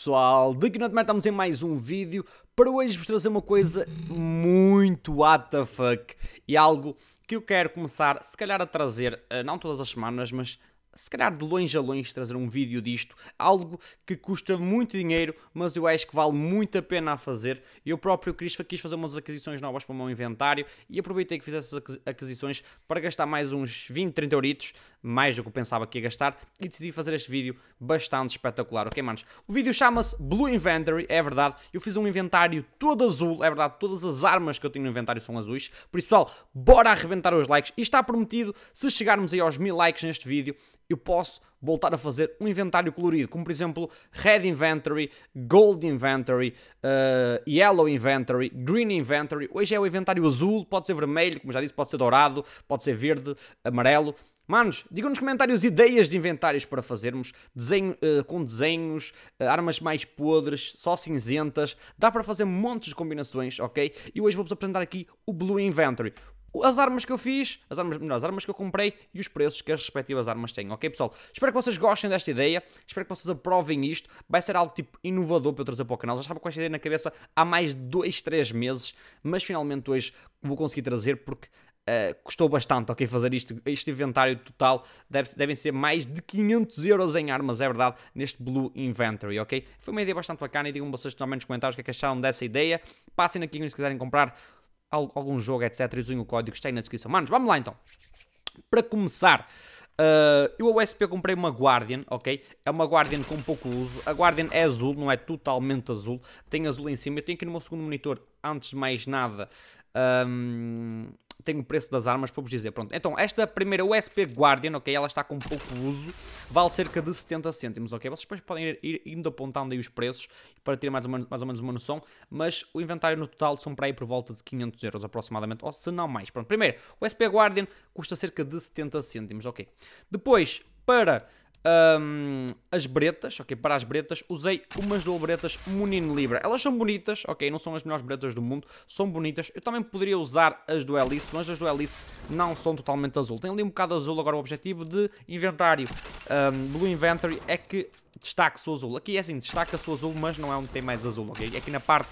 pessoal, daqui no Nightmare estamos em mais um vídeo para hoje vos trazer uma coisa muito WTF e algo que eu quero começar se calhar a trazer, eh, não todas as semanas, mas se calhar de longe a longe trazer um vídeo disto, algo que custa muito dinheiro, mas eu acho que vale muito a pena a fazer. Eu próprio quis, quis fazer umas aquisições novas para o meu inventário e aproveitei que fiz essas aquisições para gastar mais uns 20, 30 euritos, mais do que eu pensava que ia gastar, e decidi fazer este vídeo bastante espetacular, ok manos? O vídeo chama-se Blue Inventory, é verdade, eu fiz um inventário todo azul, é verdade, todas as armas que eu tenho no inventário são azuis, por isso pessoal, bora arrebentar os likes, e está prometido, se chegarmos aí aos mil likes neste vídeo, eu posso voltar a fazer um inventário colorido, como por exemplo Red Inventory, Gold Inventory, uh, Yellow Inventory, Green Inventory. Hoje é o inventário azul, pode ser vermelho, como já disse, pode ser dourado, pode ser verde, amarelo. Manos, digam nos comentários ideias de inventários para fazermos, desenho, uh, com desenhos, uh, armas mais podres, só cinzentas, dá para fazer montes de combinações, ok? E hoje vou-vos apresentar aqui o Blue Inventory as armas que eu fiz, as armas, melhor, as armas que eu comprei e os preços que as respectivas armas têm, ok pessoal? Espero que vocês gostem desta ideia, espero que vocês aprovem isto, vai ser algo tipo inovador para eu trazer para o canal, já estava com esta ideia na cabeça há mais de 2, 3 meses, mas finalmente hoje vou conseguir trazer porque Uh, custou bastante, ok, fazer isto, este inventário total, deve, devem ser mais de 500 euros em armas, é verdade, neste Blue Inventory, ok? Foi uma ideia bastante bacana e digam vocês também nos comentários o que, é que acharam dessa ideia, passem aqui se quiserem comprar algum jogo, etc. E usem o código que está aí na descrição. Manos, vamos lá então. Para começar, uh, eu a USP comprei uma Guardian, ok? É uma Guardian com pouco uso. A Guardian é azul, não é totalmente azul. Tem azul em cima. Eu tenho aqui no meu segundo monitor, antes de mais nada... Um, ehm, tenho o preço das armas para vos dizer. Pronto, então esta primeira USP Guardian, ok, ela está com pouco uso, vale cerca de 70 cêntimos, ok? Vocês depois podem ir, ainda indo apontando aí os preços para ter mais ou, menos, mais ou menos uma noção, mas o inventário no total são para aí por volta de 500 euros aproximadamente, ou se não mais. Pronto, primeiro, o USP Guardian custa cerca de 70 cêntimos, ok? Depois, para um, as bretas, ok, para as bretas usei umas bretas Munin Libra. Elas são bonitas, ok, não são as melhores bretas do mundo, são bonitas. Eu também poderia usar as do Alice, mas as do Alice não são totalmente azul. Tem ali um bocado azul agora o objetivo de inventário, um, Blue Inventory, é que destaque-se o azul. Aqui é assim, destaca-se o azul, mas não é onde tem mais azul, ok? Aqui na parte...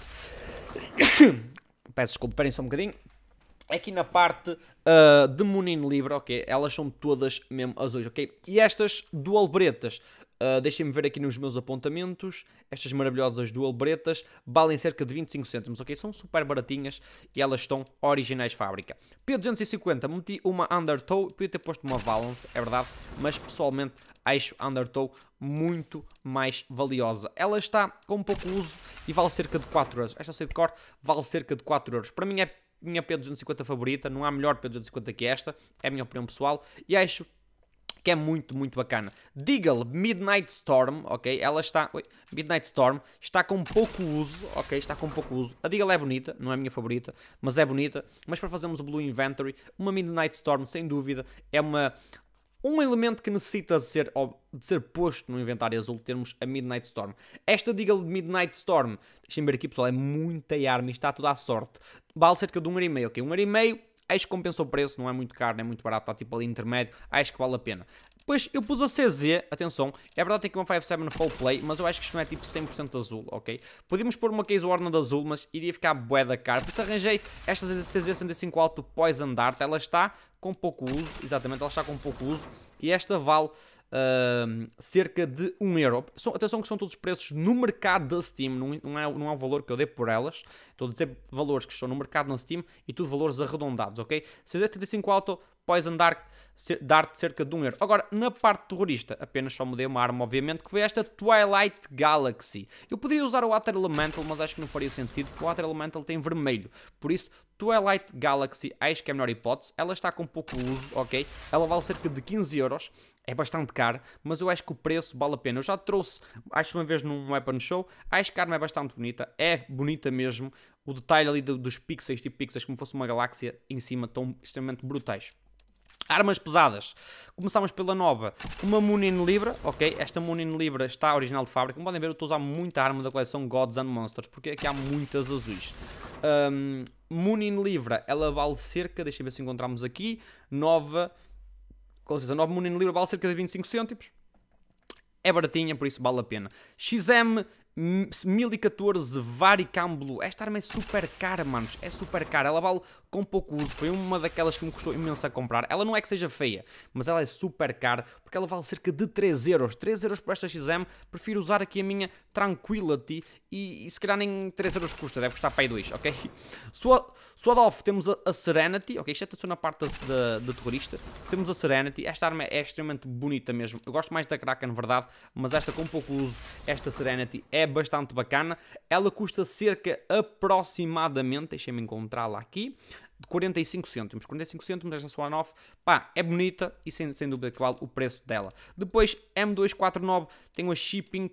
Peço desculpa, esperem só um bocadinho aqui na parte uh, de Munin Libra, ok? Elas são todas mesmo azuis, ok? E estas dual bretas, uh, deixem-me ver aqui nos meus apontamentos, estas maravilhosas dual bretas valem cerca de 25 cêntimos, ok? São super baratinhas e elas estão originais fábrica. P250, meti uma Undertow, podia ter posto uma Valance, é verdade, mas pessoalmente acho Undertow muito mais valiosa. Ela está com pouco uso e vale cerca de 4 euros. Esta sei de cor vale cerca de 4 euros. Para mim é minha P250 favorita, não há melhor P250 que esta, é a minha opinião pessoal, e acho que é muito, muito bacana. Deagle Midnight Storm, ok? Ela está... Midnight Storm está com pouco uso, ok? Está com pouco uso. A Deagle é bonita, não é a minha favorita, mas é bonita. Mas para fazermos o Blue Inventory, uma Midnight Storm, sem dúvida, é uma um elemento que necessita de ser, de ser posto no inventário azul termos a Midnight Storm. Esta diga de Midnight Storm, deixem ver aqui pessoal, é muita arma está tudo à sorte. Vale cerca de 1,5€, um ok? 1,5€, um acho que compensa o preço, não é muito caro, não é muito barato, está tipo ali intermédio, acho que vale a pena. Depois eu pus a CZ, atenção, é verdade que tem aqui uma 5.7 full play, mas eu acho que isto não é tipo 100% azul, ok? Podíamos pôr uma case warna de azul, mas iria ficar bué da cara. Por isso arranjei esta CZ-75 Alto Poison Dart, ela está com pouco uso, exatamente, ela está com pouco uso. E esta vale Uh, cerca de 1 euro. São, atenção que são todos preços no mercado da Steam, não, não, é, não é o valor que eu dê por elas. Estou a dizer valores que estão no mercado na Steam e tudo valores arredondados, ok? Se fizeres 35 alto, podes andar, dar-te cerca de 1 um euro. Agora, na parte terrorista, apenas só mudei uma arma, obviamente, que foi esta Twilight Galaxy. Eu poderia usar o Water Elemental, mas acho que não faria sentido, porque o Water Elemental tem vermelho. Por isso, Twilight Galaxy acho que é a melhor hipótese. Ela está com pouco uso, ok? Ela vale cerca de 15 euros é bastante caro, mas eu acho que o preço vale a pena. Eu já trouxe, acho uma vez num Weapon Show, acho que a arma é bastante bonita, é bonita mesmo, o detalhe ali do, dos pixels, tipo pixels, como fosse uma galáxia em cima, tão extremamente brutais. Armas pesadas. Começamos pela nova. Uma Munin Libra, ok? Esta Munin Libra está original de fábrica. Como podem ver, eu estou a usar muita arma da coleção Gods and Monsters, porque aqui há muitas azuis. Um, Munin Libra, ela vale cerca, deixa eu ver se encontramos aqui, nova... Com licença, nova Munin Libra vale cerca de 25 cêntimos. É baratinha, por isso vale a pena. XM 1014 Varicamblo. Esta arma é super cara, manos. É super cara. Ela vale com pouco uso. Foi uma daquelas que me custou imenso a comprar. Ela não é que seja feia, mas ela é super cara porque ela vale cerca de 3 euros. 3 euros por esta XM. Prefiro usar aqui a minha Tranquility e, e se calhar nem 3 euros custa. Deve custar para aí 2, ok? Sua, sua off temos a, a, Serenity. Ok, isto é tudo na parte da, terrorista. Temos a Serenity. Esta arma é extremamente bonita mesmo. Eu gosto mais da Kraken, verdade, mas esta com pouco uso, esta Serenity é bastante bacana. Ela custa cerca aproximadamente, deixem-me encontrá-la aqui, de 45 cêntimos. 45 cêntimos esta Swan Off, pá, é bonita e sem, sem dúvida que vale o preço dela. Depois, M249, tem uma shipping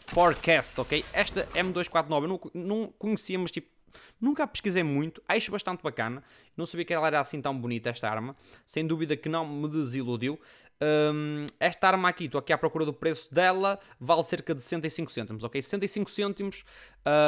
forecast, ok? Esta M249 eu não, não conhecia, mas tipo, Nunca a pesquisei muito, acho bastante bacana. Não sabia que ela era assim tão bonita esta arma. Sem dúvida que não me desiludiu. Um, esta arma aqui, estou aqui à procura do preço dela, vale cerca de 65 cêntimos, ok? 65 cêntimos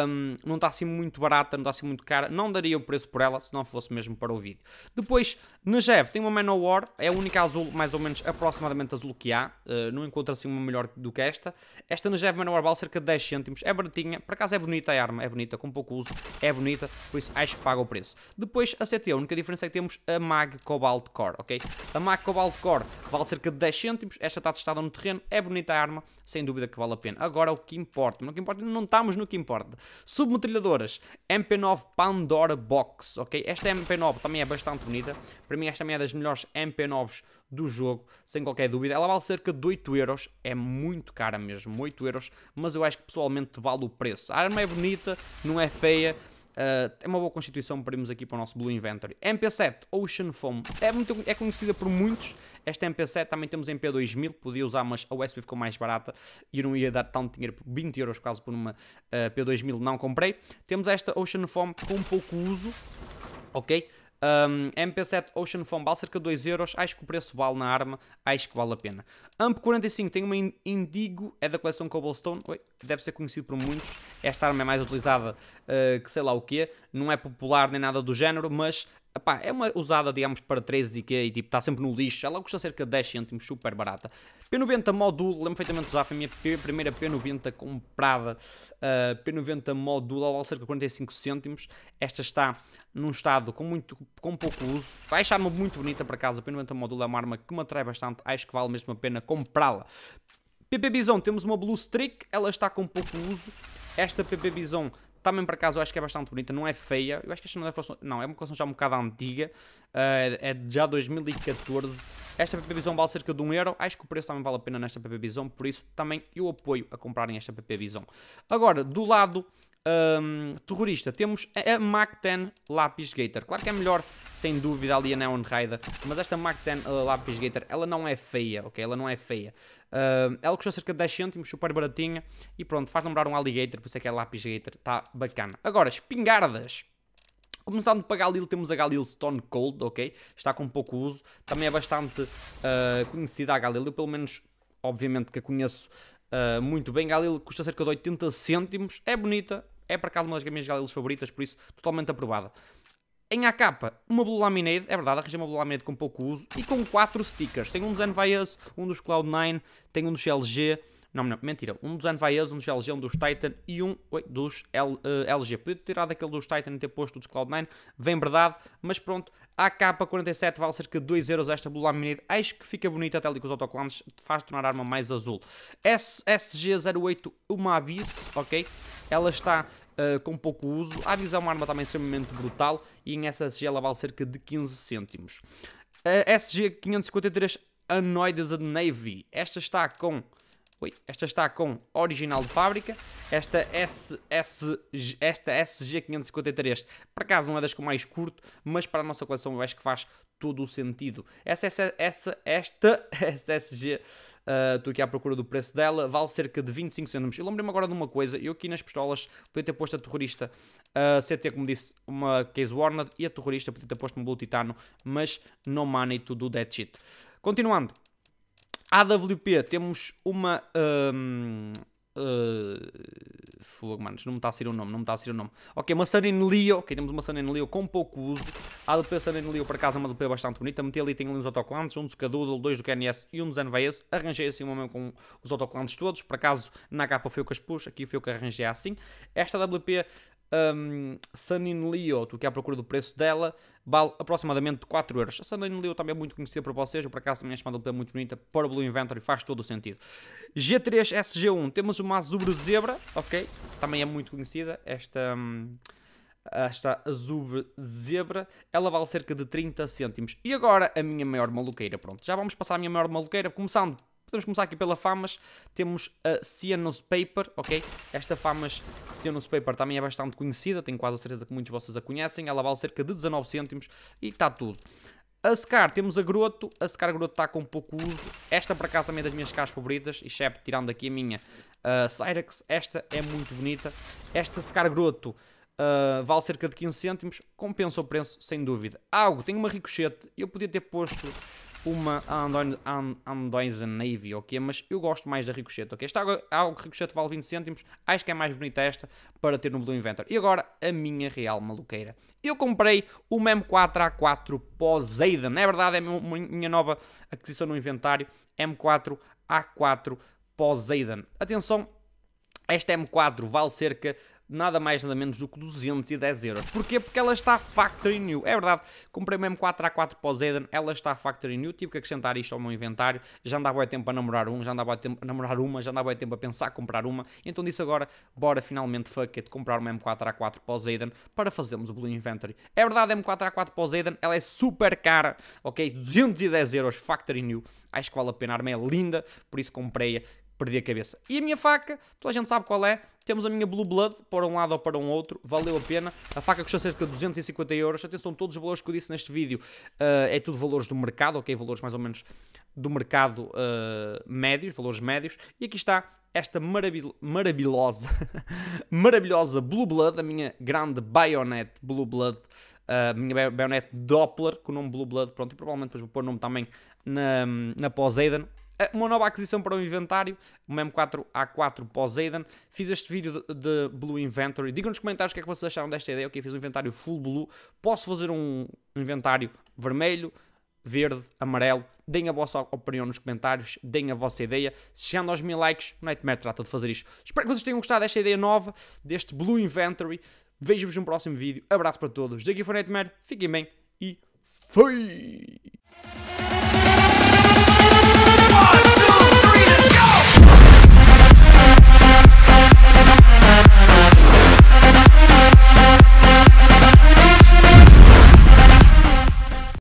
um, não está assim muito barata, não está assim muito cara, não daria o preço por ela se não fosse mesmo para o vídeo. Depois, Negev tem uma Manowar, é a única azul, mais ou menos aproximadamente azul que há, uh, não encontro assim uma melhor do que esta. Esta Negev Manowar vale cerca de 10 cêntimos, é baratinha, por acaso é bonita a arma, é bonita, com pouco uso, é bonita, por isso acho que paga o preço. Depois, a CT, a única diferença é que temos a Mag Cobalt Core, ok? A Mag Cobalt Core vale cerca cerca de 10 cêntimos. Esta está testada no terreno, é bonita a arma, sem dúvida que vale a pena. Agora o que importa, no que importa, não estamos no que importa. Submetralhadoras, MP9 Pandora Box, ok? Esta MP9 também é bastante bonita, para mim esta também é das melhores MP9s do jogo, sem qualquer dúvida. Ela vale cerca de 8 euros, é muito cara mesmo, 8 euros, mas eu acho que pessoalmente vale o preço. A arma é bonita, não é feia, Uh, é uma boa constituição para irmos aqui para o nosso Blue Inventory. MP7 Ocean Foam é, muito, é conhecida por muitos. Esta MP7 também temos em P2000, podia usar, mas a USB ficou mais barata e eu não ia dar tanto dinheiro, 20 euros quase por uma uh, ah, P2000, não comprei. Temos esta Ocean Foam com pouco uso, ok? Um, MP7 Ocean Foam Ball, cerca de 2€. euros. Acho que o preço vale na arma, acho que vale a pena. Amp 45 tem uma Indigo, é da coleção Cobblestone. Oi, deve ser conhecido por muitos. Esta arma é mais utilizada uh, que sei lá o que Não é popular nem nada do género, mas Epá, é uma usada, digamos, para 13 e que tipo, está sempre no lixo. Ela custa cerca de 10 cêntimos, super barata. P90 Modulo, lembro perfeitamente de usar, foi a minha primeira P90 comprada. Uh, ah, P90 Modulo, ela vale cerca de 45 cêntimos. Esta está num estado com, muito, com pouco uso. Vai achar-me muito bonita para casa. A P90 Modulo é uma arma que me atrai bastante. Acho que vale mesmo a pena comprá-la. PP Bison, temos uma Blue Streak, ela está com pouco uso. Esta PP Bison também por acaso eu acho que é bastante bonita, não é feia. Eu acho que esta não é coleção. Não, é uma coleção já um bocado antiga. Uh, é de já 2014. Esta PP Visão vale cerca de 1 euro. Acho que o preço também vale a pena nesta PP Visão, por isso também eu apoio a comprarem esta PP Visão. Agora, do lado um, terrorista. Temos a, Mac-10 Lapis Gator. Claro que é melhor, sem dúvida, ali a Neon Raider. mas esta Mac-10 uh, eh, Lapis Gator, ela não é feia, ok? Ela não é feia. Uh, ela custou cerca de 10 cêntimos, super baratinha, e pronto, faz lembrar um Alligator, por isso é que é Lapis Gator, está bacana. Agora, espingardas. Começando para Galil, temos a Galil Stone Cold, ok? Está com pouco uso. Também é bastante uh, conhecida a Galil. Eu, pelo menos, obviamente que a conheço uh, muito bem. Galil custa cerca de 80 cêntimos. É bonita, é para cá uma das minhas galeras favoritas, por isso totalmente aprovada. Em AK, uma Blue Laminade, é verdade, arranjei uma Blue Laminade com pouco uso e com 4 stickers. Tem um dos Envias, um dos Cloud9, tem um dos LG, não, não, mentira, um dos Envias, um dos LG, um dos Titan e um dos L, uh, eh, LG. Podia ter tirado aquele dos Titan e ter posto o dos Cloud9, vem verdade, mas pronto, a AK-47 vale cerca de 2€ esta Blue Laminade. acho que fica bonita até ali com os autoclantes, faz tornar a arma mais azul. SSG-08, uma Abyss, ok? Ela está eh, com pouco uso. A visão é uma arma também extremamente brutal e em SSG ela vale cerca de 15 cêntimos. A SG-553 Anoides Navy. Esta está com Ui, esta está com original de fábrica. Esta, S esta SG553, por acaso, uma das que mais curto, mas para a nossa coleção eu acho que faz todo o sentido. Essa, essa, essa esta SSG, uh, estou aqui à procura do preço dela, vale cerca de 25 cêntimos. Eu lembrei-me agora de uma coisa, eu aqui nas pistolas podia ter posto a terrorista uh, ah, CT, como disse, uma Case Warned, e a terrorista podia ter posto um Blue Titano, mas no money to do dead shit. Continuando, AWP, temos uma. Um, uh, eh, fogo, manos, não me está a sair o nome, não me está a sair o nome. Ok, uma Sunen Leo, ok, temos uma Sunen Leo com pouco uso. A AWP Sunen Leo, por acaso, é uma AWP bastante bonita. Meti ali, tenho ali uns autocolantes, um dos Cadoodle, dois do KNS e um dos NVS. Arranjei assim uma mesmo com os autocolantes todos. Por acaso, na capa foi o que as pus, aqui foi o que arranjei assim. Esta AWP um, Sunin Leo, tu que à procura do preço dela, vale aproximadamente 4 euros. A Sunin Leo também é muito conhecida por vocês, eu por acaso também acho uma dupla muito bonita para Blue Inventory, faz todo o sentido. G3 SG1, temos uma Azubro Zebra, ok, também é muito conhecida, esta... Um, esta Azub Zebra, ela vale cerca de 30 cêntimos. E agora a minha maior maluqueira, pronto, já vamos passar a minha maior maluqueira, começando Podemos começar aqui pela Famas. Temos a Cianos Paper, ok? Esta Famas Cianos Paper também é bastante conhecida. Tenho quase a certeza que muitos de vocês a conhecem. Ela vale cerca de 19 cêntimos e está tudo. A Scar, temos a Groto. A Scar Groto está com pouco uso. Esta, por acaso, também é das minhas caras favoritas. Excepto, tirando aqui a minha uh, Cyrex. Esta é muito bonita. Esta Scar Groto... Uh, vale cerca de 15 cêntimos, compensa o preço sem dúvida. Algo, tenho uma ricochete, eu podia ter posto uma Andoise Navy, ok? Mas eu gosto mais da Ricochet, ok? Esta água que Ricochet vale 20 cêntimos, acho que é mais bonita esta para ter no Blue Inventor. E agora a minha real maluqueira. Eu comprei uma M4A4 Poseidon, é verdade, é minha nova aquisição no inventário, M4A4 Poseidon. Atenção, esta M4 vale cerca nada mais nada menos do que 210 euros. Porquê? Porque ela está factory new. É verdade, comprei mesmo 4A4 para o Zeden, ela está factory new, tive que acrescentar isto ao meu inventário, já andava há tempo a namorar um, já andava há tempo a namorar uma, já andava há tempo a pensar a comprar uma, então disse agora, bora finalmente fuck it, comprar uma M4A4 para o para fazermos o Blue Inventory. É verdade, é a M4A4 para o ela é super cara, ok? 210 euros factory new, acho que vale a pena, a arma é linda, por isso comprei-a perdi a cabeça. E a minha faca, toda a gente sabe qual é. Temos a minha Blue Blood para um lado ou para um outro, valeu a pena. A faca custou cerca de 250 euros. Atenção, todos os valores que eu disse neste vídeo uh, é tudo valores do mercado, ok? Valores mais ou menos do mercado uh, médios, valores médios. E aqui está esta marabil maravilhosa, maravilhosa Blue Blood, a minha grande bayonet Blue Blood. Eh, a minha baionete Doppler, com o nome Blue Blood, pronto, e provavelmente depois vou pôr o nome também na, na Poseidon, uma nova aquisição para o inventário, uma M4A4 Poseidon. Fiz este vídeo de, de Blue Inventory. Digam nos comentários o que é que vocês acharam desta ideia. Ok, fiz um inventário full blue. Posso fazer um inventário vermelho, verde, amarelo. Deem a vossa opinião nos comentários, deem a vossa ideia. Chegando aos mil likes, Nightmare é trata de fazer isto. Espero que vocês tenham gostado desta ideia nova, deste Blue Inventory. Vejo-vos no próximo vídeo. Abraço para todos. Daqui foi Nightmare, fiquem bem e fui!